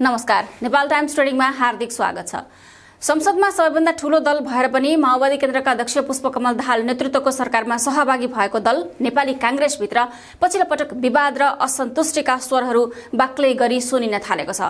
नमस्कार नेपाल टाइम्स ट्रेडिङमा हार्दिक स्वागत छ संसदमा सबैभन्दा ठूलो दल भएर पनि माओवादी केन्द्रका अध्यक्ष पुष्पकमल दाहाल नेतृत्वको सरकारमा सहभागी भएको दल नेपाली काङ्ग्रेसभित्र पछिल्लो पटक विवाद र असन्तुष्टिका स्वरहरू बाक्लै गरी सुनिन थालेको छ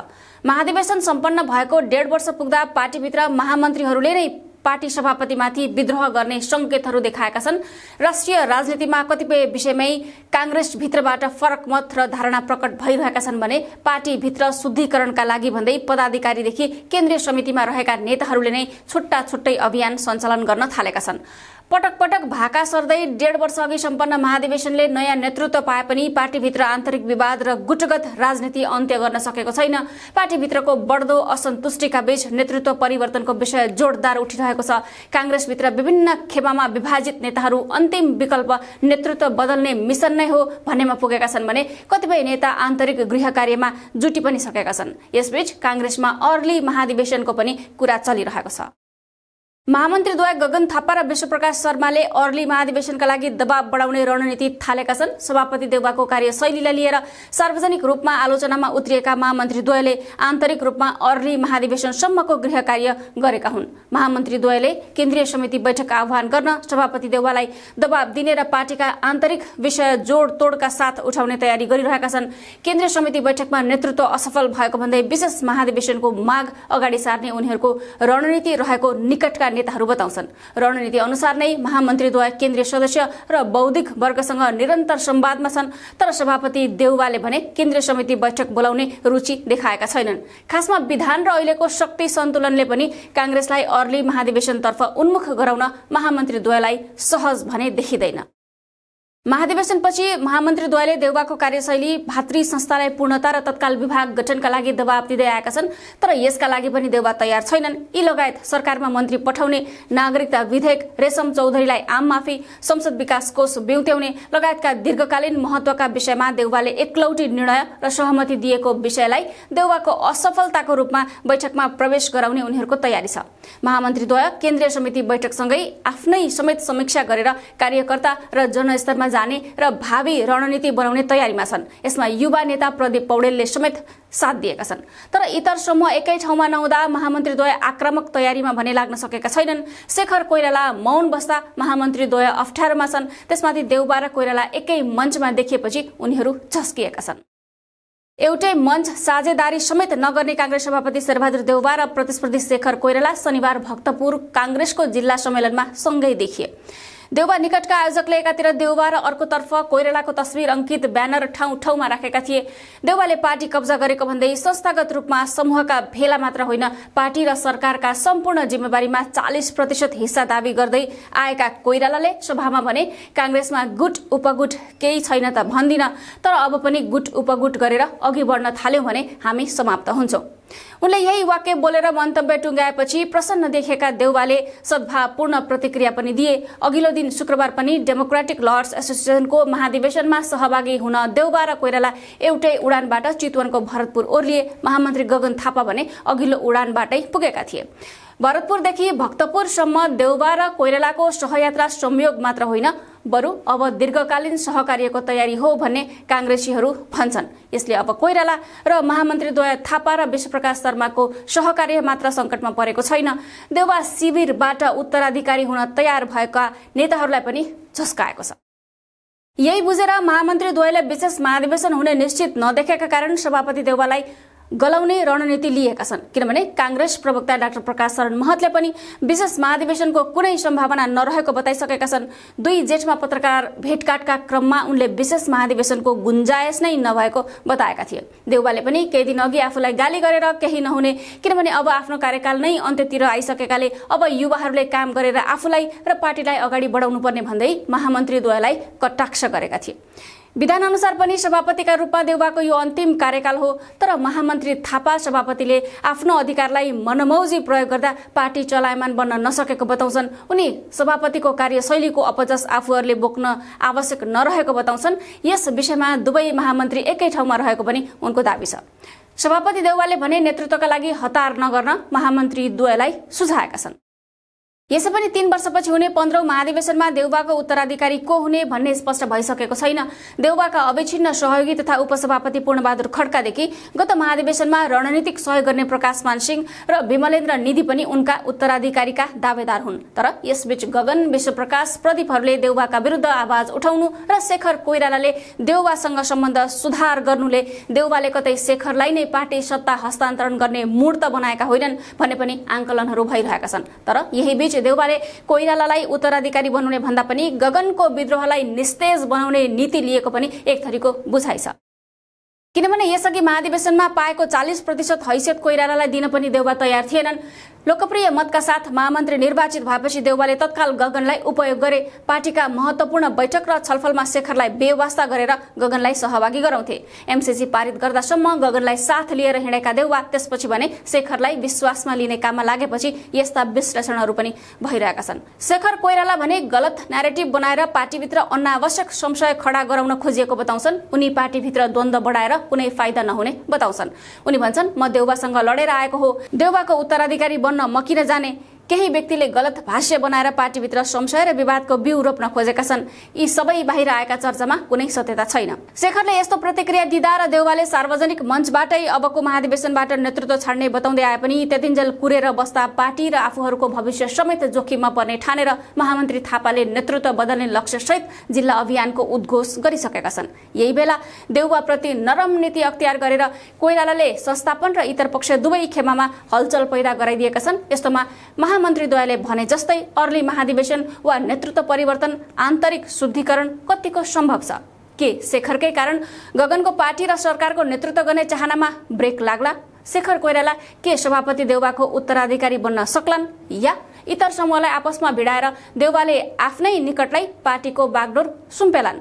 महाधिवेशन सम्पन्न भएको डेढ वर्ष पुग्दा पार्टीभित्र महामन्त्रीहरूले नै पार्टी सभापतिमाथि विद्रोह गर्ने संकेतहरू देखाएका छन् राष्ट्रिय राजनीतिमा कतिपय विषयमै काङ्ग्रेसभित्रबाट फरक मत र धारणा प्रकट भइरहेका छन् भने पार्टीभित्र शुद्धिकरणका लागि भन्दै पदाधिकारीदेखि केन्द्रीय समितिमा रहेका नेताहरूले नै छुट्टा छुट्टै अभियान सञ्चालन गर्न थालेका छनृ पटक पटक भाका सर्दै डेढ वर्ष अघि सम्पन्न महाधिवेशनले नयाँ नेतृत्व पाए पनि पार्टीभित्र आन्तरिक विवाद र गुटगत राजनीति अन्त्य गर्न सकेको छैन पार्टीभित्रको बढ्दो असन्तुष्टिका बीच नेतृत्व परिवर्तनको विषय जोडदार उठिरहेको छ काङ्ग्रेसभित्र विभिन्न खेपामा विभाजित नेताहरू अन्तिम विकल्प नेतृत्व बदल्ने मिसन नै हो भन्नेमा पुगेका छन् भने कतिपय नेता आन्तरिक गृह कार्यमा जुटी पनि सकेका छन् यसबीच काङ्ग्रेसमा अर्ली महाधिवेशनको पनि कुरा चलिरहेको छ महामन्त्रीद्वय गगन थापा र विश्वप्रकाश शर्माले अर्ली महाधिवेशनका लागि दबाव बढाउने रणनीति थालेका छन् सभापति देउबाको कार्यशैलीलाई लिएर सार्वजनिक रूपमा आलोचनामा उत्रिएका महामन्त्रीद्वयले आन्तरिक रूपमा अर्ली महाधिवेशनसम्मको गृह कार्य गरेका हुन् महामन्त्रीद्वयले केन्द्रीय समिति बैठक आह्वान गर्न सभापति देउवालाई दबाव दिने र पार्टीका आन्तरिक विषय जोडतोडका साथ उठाउने तयारी गरिरहेका छन् केन्द्रीय समिति बैठकमा नेतृत्व असफल भएको भन्दै विशेष महाधिवेशनको माग अगाडि सार्ने उनीहरूको रणनीति रहेको निकटका नेताहरू बताउँछन् रणनीति अनुसार नै महामन्त्रीद्वय केन्द्रीय सदस्य र बौद्धिक वर्गसँग निरन्तर संवादमा छन् तर सभापति देउवाले भने केन्द्रीय समिति बैठक बोलाउने रुचि देखाएका छैनन् खासमा विधान र अहिलेको शक्ति सन्तुलनले पनि काङ्ग्रेसलाई अर्ली महाधिवेशनतर्फ उन्मुख गराउन महामन्त्रीद्वयलाई सहज भने देखिँदैन महाधिवेशनपछि महामन्त्रीद्वयले देउवाको कार्यशैली भातृ संस्थालाई पूर्णता र तत्काल विभाग गठनका लागि दबाव दिँदै आएका छन् तर यसका लागि पनि देउवा तयार छैनन् यी लगायत सरकारमा मन्त्री पठाउने नागरिकता विधेयक रेशम चौधरीलाई आम माफी संसद विकास कोष बेउत्याउने लगायतका दीर्घकालीन महत्वका विषयमा देउवाले एकलौटी निर्णय र सहमति दिएको विषयलाई देउवाको असफलताको रूपमा बैठकमा प्रवेश गराउने उनीहरूको तयारी छ महामन्त्रीद्वय केन्द्रीय समिति बैठकसँगै आफ्नै समेत समीक्षा गरेर कार्यकर्ता र जनस्तरमा जाने र भावी रणनीति बनाउने तयारीमा छन् यसमा युवा नेता प्रदीप पौडेलले समेत साथ दिएका छन् तर इतर समूह एकै ठाउँमा नहुँदा महामन्त्रीद्वय आक्रामक तयारीमा भने लाग्न सकेका छैनन् शेखर कोइराला मौन बस्दा महामन्त्रीद्वय अप्ठ्यारोमा छन् त्यसमाथि देउबा र कोइराला एकै मञ्चमा देखिएपछि उनीहरू झस्किएका छन् एउटै मञ्च साझेदारी समेत नगर्ने काङ्ग्रेस सभापति शेरबहादुर देउबा र प्रतिस्पर्धी शेखर कोइराला शनिबार भक्तपुर काङ्ग्रेसको जिल्ला सम्मेलनमा सँगै देखिए देउवा निकटका आयोजकले एकातिर देउवा र अर्कोतर्फ कोइरालाको तस्विर अंकित ब्यानर ठाउँ ठाउँमा राखेका थिए देउवाले पार्टी कब्जा गरेको भन्दै संस्थागत रूपमा समूहका भेला मात्र होइन पार्टी र सरकारका सम्पूर्ण जिम्मेवारीमा चालिस प्रतिशत हिस्सा दावी गर्दै आएका कोइरालाले सभामा भने काङ्ग्रेसमा गुट उपगुट केही छैन त भन्दिन तर अब पनि गुट उपगुट गरेर अघि बढ्न थाल्यौं भने हामी समाप्त हुन्छौं उनले यही वाक्य बोलेर मन्तव्य टुङ्गाएपछि प्रसन्न देखेका देउवाले सद्भावपूर्ण प्रतिक्रिया पनि दिए अघिल्लो दिन शुक्रबार पनि डेमोक्रेटिक लर्ड्स एसोसिएसनको महाधिवेशनमा सहभागी हुन देउवा र कोइराला एउटै उडानबाट चितवनको भरतपुर ओर्लिए महामन्त्री गगन थापा भने अघिल्लो उडानबाटै पुगेका थिए भरतपुरदेखि भक्तपुरसम्म देउबा र कोइरालाको सहयात्रा संयोग मात्र होइन बरु अब दीर्घकालीन सहकार्यको तयारी हो भन्ने काङ्ग्रेसीहरू भन्छन् यसले अब कोइराला र महामन्त्रीद्वय थापा र विश्वप्रकाश शर्माको सहकार्य मात्र सङ्कटमा परेको छैन देउवा शिविरबाट उत्तराधिकारी हुन तयार भएका नेताहरूलाई पनि झस्काएको छ यही बुझेर महामन्त्रीद्वयले विशेष महाधिवेशन हुने निश्चित नदेखेका कारण सभापति देउवालाई गलाउने रणनीति लिएका छन् किनभने काङ्ग्रेस प्रवक्ता डाक्टर प्रकाश शरण महतले पनि विशेष महाधिवेशनको कुनै सम्भावना नरहेको बताइसकेका छन् दुई जेठमा पत्रकार भेटघाटका क्रममा उनले विशेष महाधिवेशनको गुन्जायस नै नभएको बताएका थिए देउबाले पनि केही दिन अघि आफूलाई गाली गरेर केही नहुने किनभने अब आफ्नो कार्यकाल नै अन्त्यतिर आइसकेकाले अब युवाहरूले काम गरेर आफूलाई र पार्टीलाई अगाडि बढाउनु पर्ने भन्दै महामन्त्रीद्वयलाई कटाक्ष गरेका थिए विधान अनुसार पनि सभापतिका रूपमा देउबाको यो अन्तिम कार्यकाल हो तर महामन्त्री थापा सभापतिले आफ्नो अधिकारलाई मनमौजी प्रयोग गर्दा पार्टी चलायमान बन्न नसकेको बताउँछन् उनी सभापतिको कार्यशैलीको अपजस आफूहरूले बोक्न आवश्यक नरहेको बताउँछन् यस विषयमा दुवै महामन्त्री एकै ठाउँमा रहेको पनि उनको दावी छ सभापति देउवाले भने नेतृत्वका लागि हतार नगर्न महामन्त्री दुवैलाई सुझाएका छन् यसै पनि तीन वर्षपछि हुने पन्ध्रौं महाधिवेशनमा देउबाको उत्तराधिकारी को हुने भन्ने स्पष्ट भइसकेको छैन देउबाका अविच्छिन्न सहयोगी तथा उपसभापति पूर्णबहादुर खड्कादेखि गत महाधिवेशनमा रणनीतिक सहयोग गर्ने प्रकाश मान सिंह र विमलेन्द्र निधि पनि उनका उत्तराधिकारीका दावेदार हुन् तर यसबीच गगन विश्वप्रकाश प्रदीपहरूले देउबाका विरूद्ध आवाज उठाउनु र शेखर कोइरालाले देउबासँग सम्बन्ध सुधार गर्नुले देउबाले कतै शेखरलाई नै पार्टी सत्ता हस्तान्तरण गर्ने मूर्त बनाएका होइनन् भन्ने पनि आंकलनहरू भइरहेका छन् तर यही बीच भएपछि देउबाले कोइरालालाई उत्तराधिकारी बनाउने भन्दा पनि गगनको विद्रोहलाई निस्तेज बनाउने नीति लिएको पनि एक थरीको बुझाइ छ किनभने यसअघि महाधिवेशनमा पाएको चालिस प्रतिशत हैसियत कोइरालालाई दिन पनि देउबा तयार थिएनन् लोकप्रिय मतका साथ महामन्त्री निर्वाचित भएपछि देउवाले तत्काल गगनलाई उपयोग गरे पार्टीका महत्वपूर्ण बैठक र छलफलमा शेखरलाई बेवास्ता गरेर गगनलाई सहभागी गराउँथे एमसीसी पारित गर्दासम्म गगनलाई साथ लिएर हिँडेका देउवा त्यसपछि भने शेखरलाई विश्वासमा लिने काममा लागेपछि यस्ता विश्लेषणहरू पनि भइरहेका छन् शेखर कोइराला भने गलत न्यारेटिभ बनाएर पार्टीभित्र अनावश्यक संशय खडा गराउन खोजिएको बताउँछन् उनी पार्टीभित्र द्वन्द बढाएर कुनै फाइदा नहुने बताउँछन् उनी भन्छन् म देउवासँग लडेर आएको हो देउवाको उत्तराधिकारी गर्न म किन जाने केही व्यक्तिले गलत भाष्य बनाएर पार्टीभित्र संशय र विवादको बिउ रोप्न खोजेका छन् यी सबै बाहिर आएका चर्चामा कुनै सत्यता छैन शेखरले यस्तो प्रतिक्रिया दिँदा र देउवाले सार्वजनिक मञ्चबाटै अबको महाधिवेशनबाट नेतृत्व छाड्ने बताउँदै आए पनि त्यतिन्जेल कुरेर बस्दा पार्टी र आफूहरूको भविष्य समेत जोखिममा पर्ने ठानेर महामन्त्री थापाले नेतृत्व बदल्ने सहित जिल्ला अभियानको उद्घोष गरिसकेका छन् यही बेला देउवाप्रति नरम नीति अख्तियार गरेर कोइरालाले संस्थापन र इतर पक्ष दुवै खेमामा हलचल पैदा गराइदिएका छन् यस्तोमा प्रधानमन्त्रीद्वयले भने जस्तै अर्ली महाधिवेशन वा नेतृत्व परिवर्तन आन्तरिक शुद्धिकरण कतिको सम्भव छ के शेखरकै कारण गगनको पार्टी र सरकारको नेतृत्व गर्ने चाहनामा ब्रेक लाग्ला शेखर कोइराला के सभापति देउबाको उत्तराधिकारी बन्न सक्लान् या इतर समूहलाई आपसमा भिडाएर देउबाले आफ्नै निकटलाई पार्टीको बागडोर सुम्पेलान्